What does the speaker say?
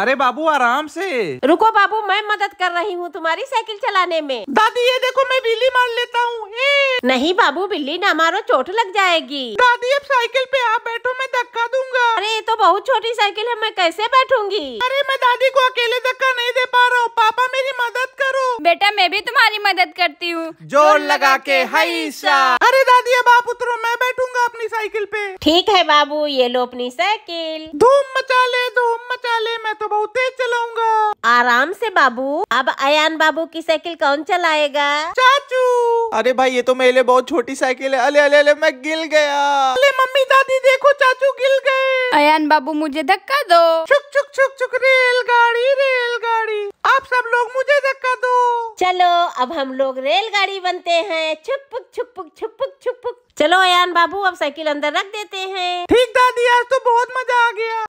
अरे बाबू आराम से रुको बाबू मैं मदद कर रही हूँ तुम्हारी साइकिल चलाने में दादी ये देखो मैं बिल्ली मार लेता हूँ नहीं बाबू बिल्ली ना मारो चोट लग जाएगी दादी अब साइकिल पे आप बैठो मैं धक्का दूंगा अरे ये तो बहुत छोटी साइकिल है मैं कैसे बैठूंगी अरे मैं दादी को अकेले धक्का नहीं दे पा रहा हूँ पापा मेरी मदद करो बेटा मैं भी तुम्हारी मदद करती हूँ जोर लगा के हईसा अरे दादी अब आप उतरो मैं बैठूंगा अपनी साइकिल पे ठीक है बाबू ये लो अपनी साइकिल धूम मचा ले धूम मचा आराम से बाबू अब अयान बाबू की साइकिल कौन चलाएगा चाचू अरे भाई ये तो मेरे लिए बहुत छोटी साइकिल है अले अले अले मैं गिल गया अले मम्मी दादी देखो चाचू गिल गए अयान बाबू मुझे धक्का दो चुक चुक चुक चुक रेलगाड़ी रेलगाड़ी आप सब लोग मुझे धक्का दो चलो अब हम लोग रेलगाड़ी बनते हैं छुपुक छुपुक छुपुक छुपुक चलो अयान बाबू अब साइकिल अंदर रख देते हैं ठीक दादी आज